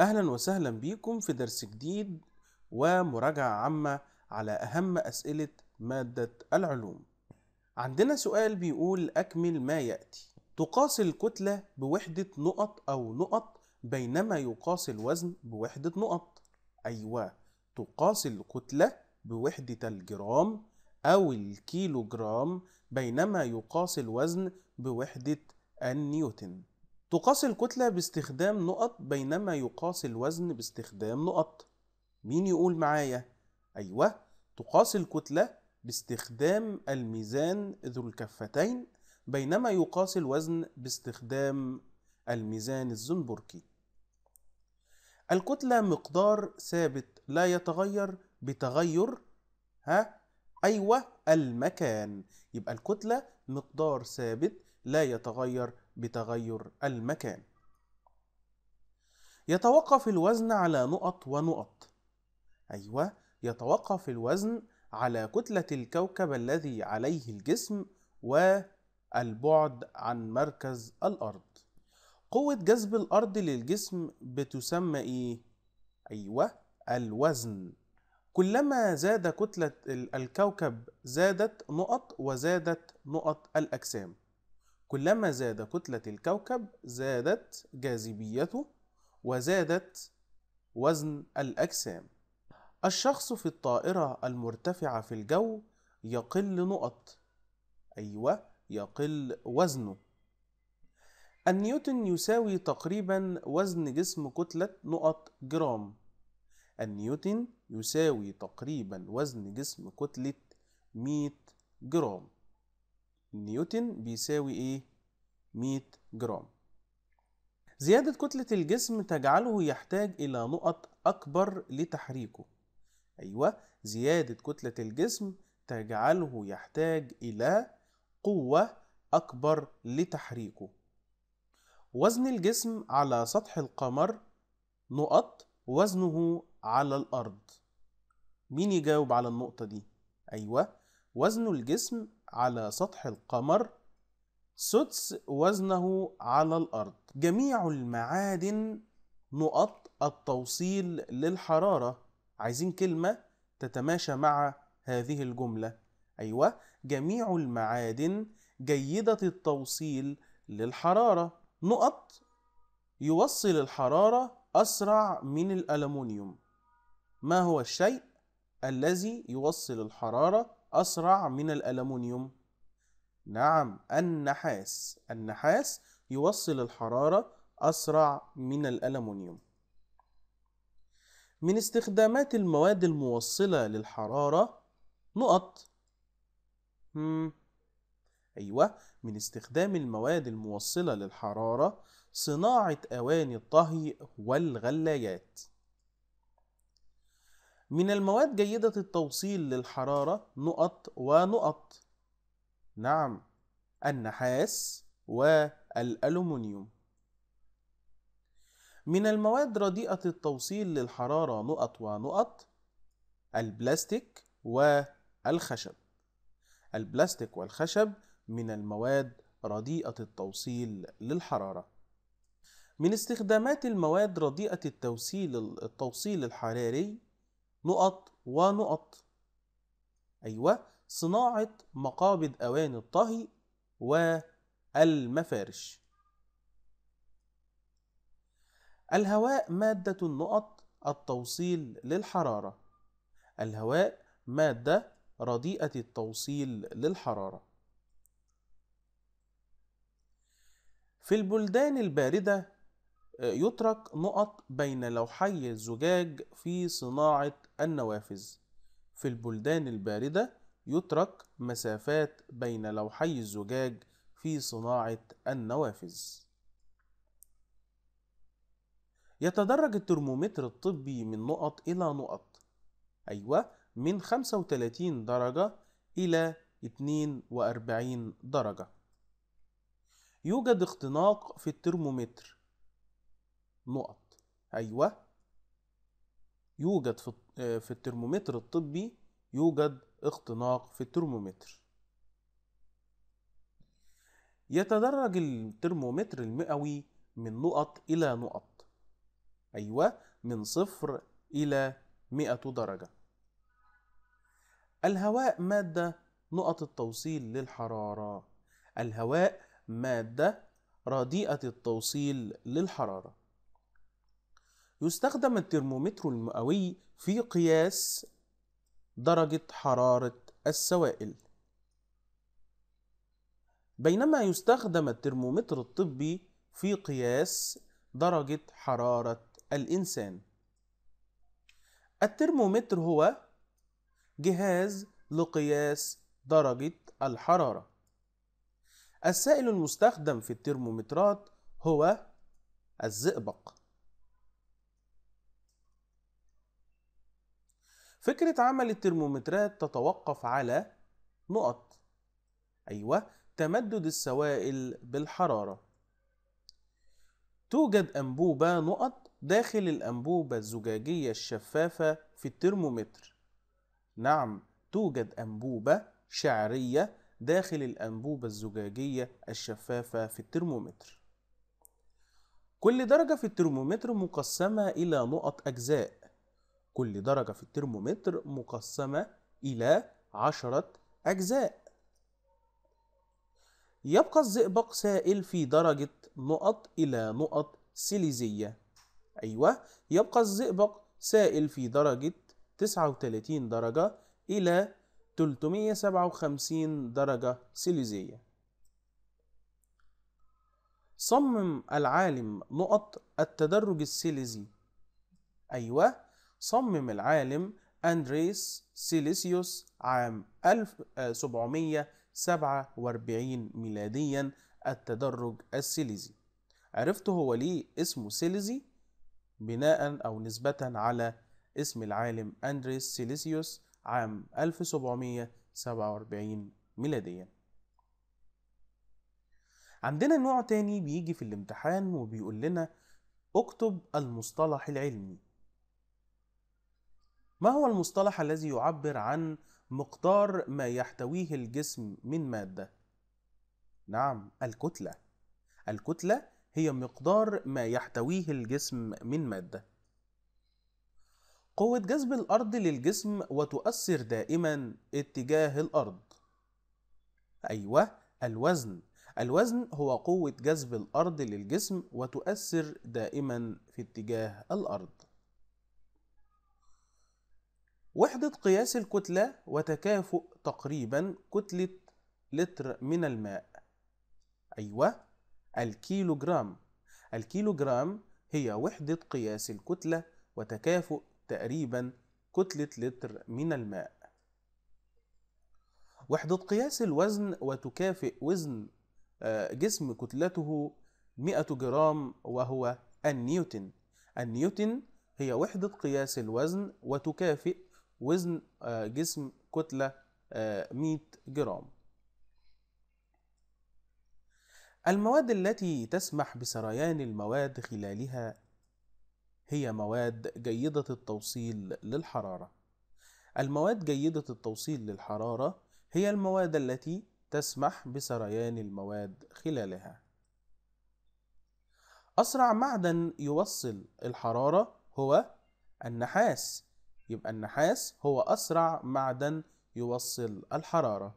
أهلا وسهلا بيكم في درس جديد ومراجعة عامة على أهم أسئلة مادة العلوم عندنا سؤال بيقول أكمل ما يأتي تقاس الكتلة بوحدة نقط أو نقط بينما يقاس الوزن بوحدة نقط أيوة تقاس الكتلة بوحدة الجرام أو الكيلو جرام بينما يقاس الوزن بوحدة النيوتن تقاس الكتلة باستخدام نقط بينما يقاس الوزن باستخدام نقط مين يقول معايا؟ أيوة تقاس الكتلة باستخدام الميزان ذو الكفتين بينما يقاس الوزن باستخدام الميزان الزنبركي الكتلة مقدار ثابت لا يتغير بتغير ها أيوة المكان يبقى الكتلة مقدار ثابت لا يتغير بتغير المكان يتوقف الوزن على نقط ونقط أيوة يتوقف الوزن على كتلة الكوكب الذي عليه الجسم والبعد عن مركز الأرض قوة جذب الأرض للجسم بتسمى إيه؟ أيوة الوزن كلما زاد كتلة الكوكب زادت نقط وزادت نقط الأجسام كلما زاد كتلة الكوكب زادت جاذبيته وزادت وزن الأجسام الشخص في الطائرة المرتفعة في الجو يقل نقط أيوة يقل وزنه النيوتن يساوي تقريبا وزن جسم كتلة نقط جرام النيوتن يساوي تقريبا وزن جسم كتلة 100 جرام نيوتن بيساوي ايه 100 جرام زيادة كتلة الجسم تجعله يحتاج إلى نقط أكبر لتحريكه أيوة زيادة كتلة الجسم تجعله يحتاج إلى قوة أكبر لتحريكه وزن الجسم على سطح القمر نقط وزنه على الأرض مين يجاوب على النقطة دي؟ أيوة وزن الجسم على سطح القمر سدس وزنه على الأرض جميع المعادن نقط التوصيل للحرارة عايزين كلمة تتماشى مع هذه الجملة أيوة جميع المعادن جيدة التوصيل للحرارة نقط يوصل الحرارة أسرع من الألمونيوم ما هو الشيء الذي يوصل الحرارة أسرع من الألمونيوم؟ نعم النحاس النحاس يوصل الحرارة أسرع من الألمونيوم من استخدامات المواد الموصلة للحرارة نقط مم. أيوة من استخدام المواد الموصلة للحرارة صناعة أواني الطهي والغلايات من المواد جيدة التوصيل للحرارة نقط ونقط نعم النحاس والألومنيوم من المواد رديئة التوصيل للحرارة نقط ونقط البلاستيك والخشب البلاستيك والخشب من المواد رديئة التوصيل للحرارة من استخدامات المواد رديئة التوصيل التوصيل الحراري نقط ونقط أيوة صناعة مقابض أواني الطهي والمفارش الهواء مادة النقط التوصيل للحرارة الهواء مادة رديئة التوصيل للحرارة في البلدان الباردة يترك نقط بين لوحي الزجاج في صناعة النوافذ في البلدان الباردة يترك مسافات بين لوحي الزجاج في صناعة النوافذ يتدرج الترمومتر الطبي من نقط إلى نقط أيوة من 35 درجة إلى 42 درجة يوجد اختناق في الترمومتر نقط أيوة يوجد في في الترمومتر الطبي يوجد اختناق في الترمومتر يتدرج الترمومتر المئوي من نقط إلى نقط أيوة من صفر إلى مئة درجة الهواء مادة نقط التوصيل للحرارة الهواء مادة رديئة التوصيل للحرارة يستخدم الترمومتر المئوي في قياس درجة حرارة السوائل بينما يستخدم الترمومتر الطبي في قياس درجة حرارة الإنسان الترمومتر هو جهاز لقياس درجة الحرارة السائل المستخدم في الترمومترات هو الزئبق فكرة عمل الترمومترات تتوقف على نقط أيوة تمدد السوائل بالحرارة توجد أنبوبة نقط داخل الأنبوبة الزجاجية الشفافة في الترمومتر نعم توجد أنبوبة شعرية داخل الأنبوبة الزجاجية الشفافة في الترمومتر كل درجة في الترمومتر مقسمة إلى نقط أجزاء كل درجة في الترمومتر مقسمة إلى عشرة أجزاء يبقى الزئبق سائل في درجة نقط إلى نقط سيليزية أيوة يبقى الزئبق سائل في درجة 39 درجة إلى 357 درجة سيليزية صمم العالم نقط التدرج السيليزي أيوة صمم العالم أندريس سيليسيوس عام 1747 ميلاديا التدرج السيليزي عرفت هو ليه اسمه سيليزي بناء أو نسبة على اسم العالم أندريس سيليسيوس عام 1747 ميلاديا عندنا نوع تاني بيجي في الامتحان وبيقول لنا اكتب المصطلح العلمي ما هو المصطلح الذي يعبر عن مقدار ما يحتويه الجسم من مادة؟ نعم الكتلة. الكتلة هي مقدار ما يحتويه الجسم من مادة. قوة جذب الأرض للجسم وتؤثر دائما اتجاه الأرض. أيوه الوزن. الوزن هو قوة جذب الأرض للجسم وتؤثر دائما في اتجاه الأرض. وحدة قياس الكتلة وتكافؤ تقريبا كتلة لتر من الماء أيوة الكيلوغرام الكيلوغرام هي وحدة قياس الكتلة وتكافؤ تقريبا كتلة لتر من الماء وحدة قياس الوزن وتكافئ وزن آه، جسم كتلته 100 جرام وهو النيوتن النيوتن هي وحدة قياس الوزن وتكافئ وزن آه، جسم كتلة 100 آه، جرام المواد التي تسمح بسريان المواد خلالها هي مواد جيدة التوصيل للحرارة المواد جيدة التوصيل للحرارة هي المواد التي تسمح بسريان المواد خلالها أسرع معدن يوصل الحرارة هو النحاس يبقى النحاس هو أسرع معدن يوصل الحرارة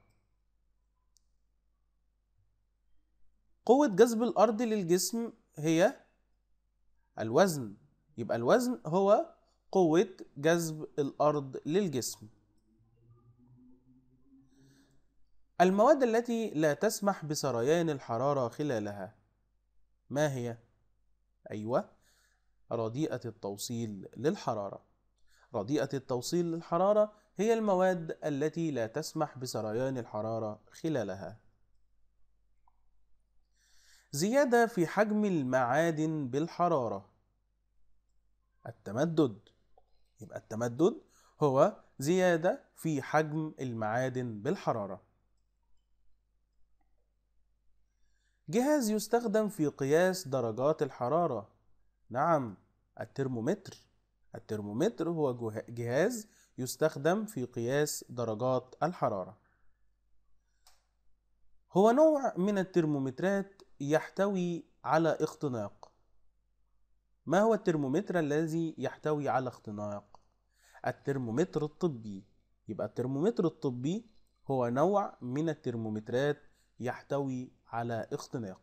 قوة جذب الأرض للجسم هي الوزن يبقى الوزن هو قوة جذب الأرض للجسم المواد التي لا تسمح بسريان الحرارة خلالها ما هي؟ أيوة رديئة التوصيل للحرارة رديئة التوصيل للحرارة هي المواد التي لا تسمح بسريان الحرارة خلالها. زيادة في حجم المعادن بالحرارة. التمدد يبقى التمدد هو زيادة في حجم المعادن بالحرارة. جهاز يستخدم في قياس درجات الحرارة. نعم، الترمومتر. الترمومتر هو جهاز يستخدم في قياس درجات الحرارة هو نوع من الترمومترات يحتوي على اختناق ما هو الترمومتر الذي يحتوي على اختناق الترمومتر الطبي يبقى الترمومتر الطبي هو نوع من الترمومترات يحتوي على اختناق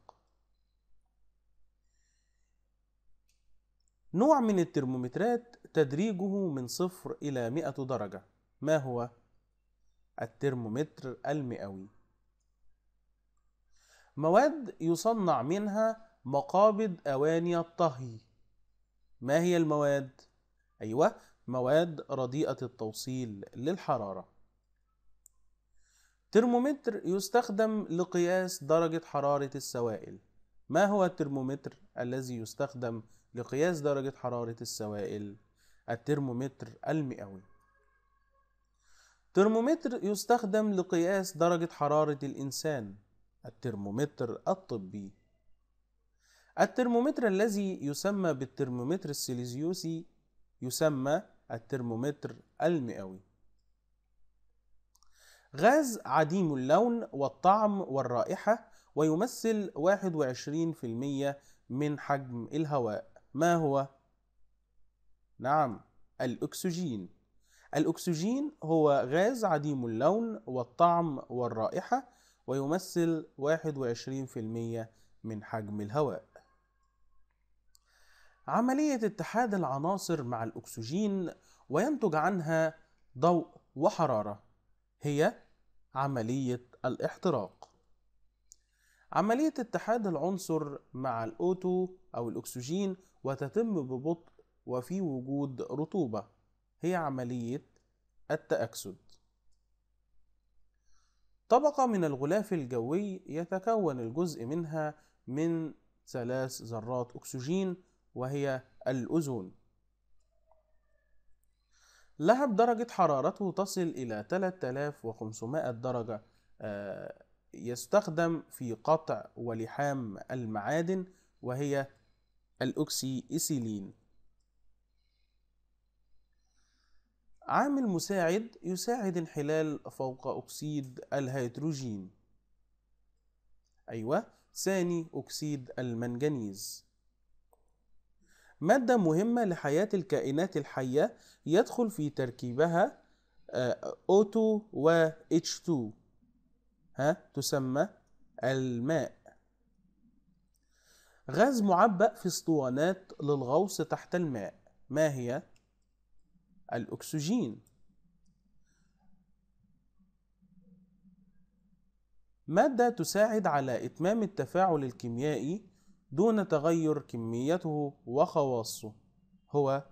نوع من الترمومترات تدريجه من صفر إلى مئة درجة ما هو؟ الترمومتر المئوي مواد يصنع منها مقابض أواني الطهي ما هي المواد؟ أيوة مواد رديئة التوصيل للحرارة ترمومتر يستخدم لقياس درجة حرارة السوائل ما هو الترمومتر الذي يستخدم لقياس درجة حرارة السوائل؟ الترمومتر المئوي ترمومتر يستخدم لقياس درجة حرارة الإنسان الترمومتر الطبي الترمومتر الذي يسمى بالترمومتر السيليزيوسي يسمى الترمومتر المئوي غاز عديم اللون والطعم والرائحة ويمثل 21% من حجم الهواء ما هو؟ نعم الأكسجين الأكسجين هو غاز عديم اللون والطعم والرائحة ويمثل 21% من حجم الهواء عملية اتحاد العناصر مع الأكسجين وينتج عنها ضوء وحرارة هي عملية الاحتراق عملية اتحاد العنصر مع الأوتو أو الأكسجين وتتم ببطء وفي وجود رطوبة هي عملية التأكسد طبقة من الغلاف الجوي يتكون الجزء منها من ثلاث ذرات أكسجين وهي الأوزون لهب درجة حرارته تصل إلى 3500 درجة آه، يستخدم في قطع ولحام المعادن وهي الأوكسي إيسيلين عامل مساعد يساعد انحلال فوق أكسيد الهيدروجين أيوة ثاني أكسيد المنجنيز مادة مهمة لحياة الكائنات الحية يدخل في تركيبها O2 آه، و H2 ها تسمى الماء غاز معبأ في اسطوانات للغوص تحت الماء ما هي؟ الأكسجين مادة تساعد على إتمام التفاعل الكيميائي دون تغير كميته وخواصه هو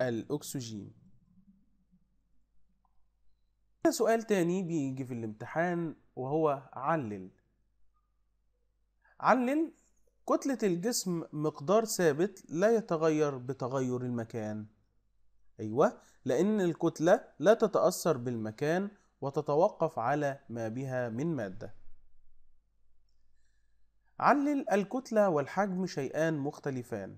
الأكسجين سؤال تاني بيجي في الامتحان وهو علل علل كتلة الجسم مقدار ثابت لا يتغير بتغير المكان أيوة لأن الكتلة لا تتأثر بالمكان وتتوقف على ما بها من مادة علل الكتلة والحجم شيئان مختلفان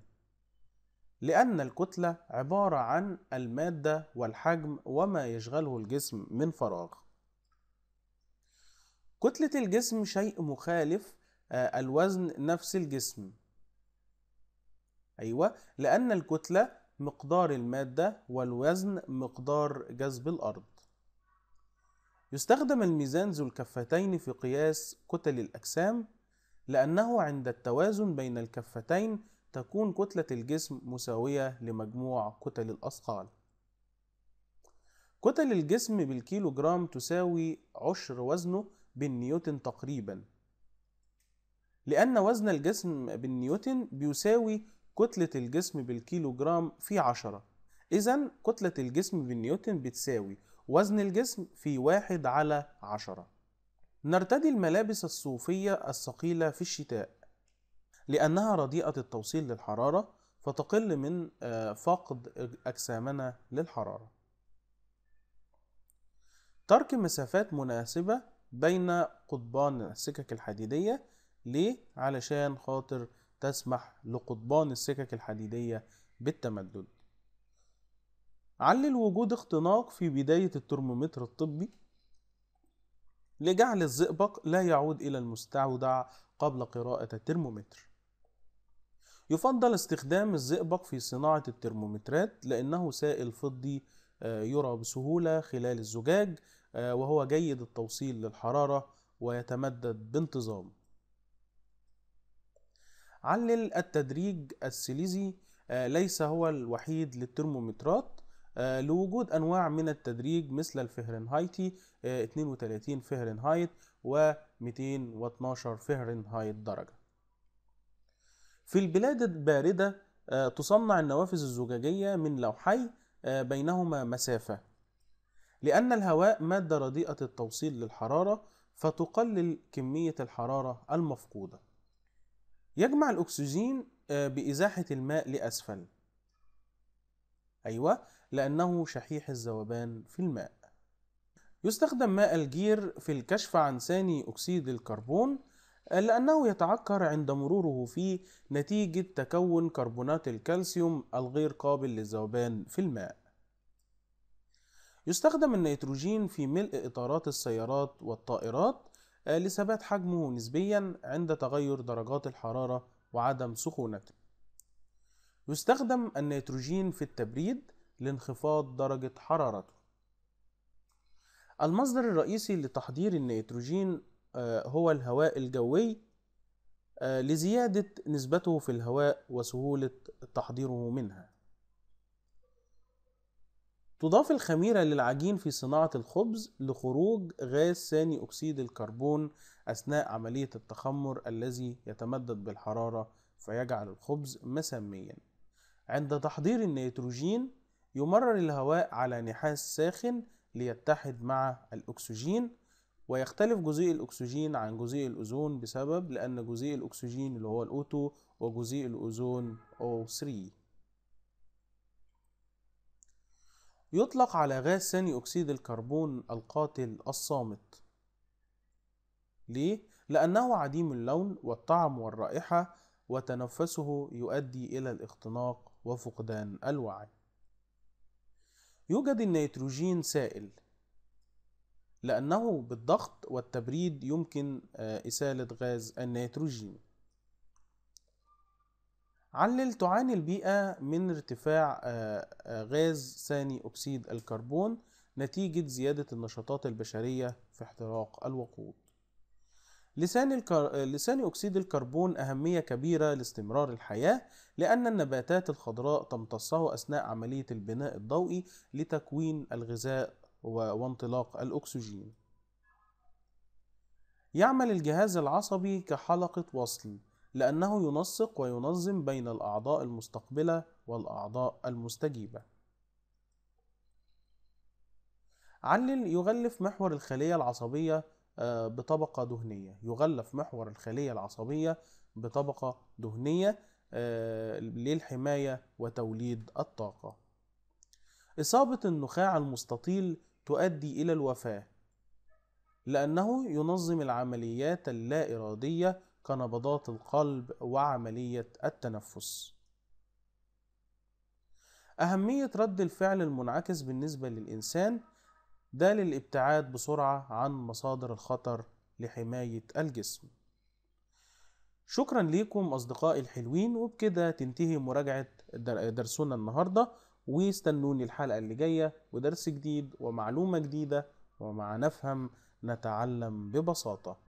لأن الكتلة عبارة عن المادة والحجم وما يشغله الجسم من فراغ كتلة الجسم شيء مخالف آه، الوزن نفس الجسم أيوة لأن الكتلة مقدار المادة والوزن مقدار جذب الأرض يستخدم الميزان ذو الكفتين في قياس كتل الأجسام لأنه عند التوازن بين الكفتين تكون كتلة الجسم مساوية لمجموع كتل الأثقال كتل الجسم بالكيلو جرام تساوي عشر وزنه بالنيوتن تقريبا لأن وزن الجسم بالنيوتن بيساوي كتلة الجسم بالكيلو جرام في عشرة إذا كتلة الجسم بالنيوتن بتساوي وزن الجسم في واحد على عشرة نرتدي الملابس الصوفية الثقيلة في الشتاء لأنها رديئة التوصيل للحرارة فتقل من آه، فقد أجسامنا للحرارة ترك مسافات مناسبة بين قضبان السكك الحديدية ليه؟ علشان خاطر تسمح لقضبان السكك الحديدية بالتمدد علل وجود اختناق في بداية الترمومتر الطبي لجعل الزئبق لا يعود إلى المستودع قبل قراءة الترمومتر يفضل استخدام الزئبق في صناعة الترمومترات لأنه سائل فضي آه، يرى بسهولة خلال الزجاج آه، وهو جيد التوصيل للحرارة ويتمدد بانتظام علل التدريج السيليزي آه، ليس هو الوحيد للترمومترات آه، لوجود انواع من التدريج مثل الفهرنهايتي آه، 32 فهرنهايت و 212 فهرنهايت درجه في البلاد الباردة تصنع النوافذ الزجاجية من لوحي بينهما مسافة لأن الهواء مادة رديئة التوصيل للحرارة فتقلل كمية الحرارة المفقودة يجمع الأكسجين آه، بإزاحة الماء لأسفل أيوة لأنه شحيح الذوبان في الماء يستخدم ماء الجير في الكشف عن ثاني أكسيد الكربون آه، لأنه يتعكر عند مروره فيه نتيجة تكون كربونات الكالسيوم الغير قابل للذوبان في الماء يستخدم النيتروجين في ملء إطارات السيارات والطائرات آه، لثبات حجمه نسبيا عند تغير درجات الحرارة وعدم سخونته يستخدم النيتروجين في التبريد لانخفاض درجة حرارته المصدر الرئيسي لتحضير النيتروجين آه، هو الهواء الجوي آه، لزيادة نسبته في الهواء وسهولة تحضيره منها تضاف الخميرة للعجين في صناعة الخبز لخروج غاز ثاني أكسيد الكربون أثناء عملية التخمر الذي يتمدد بالحرارة فيجعل الخبز مسميا عند تحضير النيتروجين يمرر الهواء على نحاس ساخن ليتحد مع الأكسجين ويختلف جزيء الأكسجين عن جزيء الأوزون بسبب لأن جزيء الأكسجين اللي هو الأوتو وجزيء الأوزون O3 يطلق على غاز ثاني أكسيد الكربون القاتل الصامت ليه؟ لأنه عديم اللون والطعم والرائحة وتنفسه يؤدي إلى الاختناق وفقدان الوعي يوجد النيتروجين سائل لأنه بالضغط والتبريد يمكن آه، إسالة غاز النيتروجين علل تعاني البيئة من ارتفاع آه، آه، غاز ثاني أكسيد الكربون نتيجة زيادة النشاطات البشرية في احتراق الوقود لسان, الكر... آه، لسان أكسيد الكربون أهمية كبيرة لاستمرار الحياة لأن النباتات الخضراء تمتصه أثناء عملية البناء الضوئي لتكوين الغذاء و... وانطلاق الأكسجين يعمل الجهاز العصبي كحلقة وصل لأنه ينسق وينظم بين الأعضاء المستقبلة والأعضاء المستجيبة. علل يغلف محور الخلية العصبية آه، بطبقة دهنية، يغلف محور الخلية العصبية بطبقة دهنية آه، للحماية وتوليد الطاقة. إصابة النخاع المستطيل تؤدي إلى الوفاة لأنه ينظم العمليات اللا إرادية كنبضات القلب وعملية التنفس أهمية رد الفعل المنعكس بالنسبة للإنسان ده للابتعاد بسرعة عن مصادر الخطر لحماية الجسم شكرا ليكم أصدقائي الحلوين وبكده تنتهي مراجعة درسنا النهاردة واستنوني الحلقة اللي جاية ودرس جديد ومعلومة جديدة ومع نفهم نتعلم ببساطة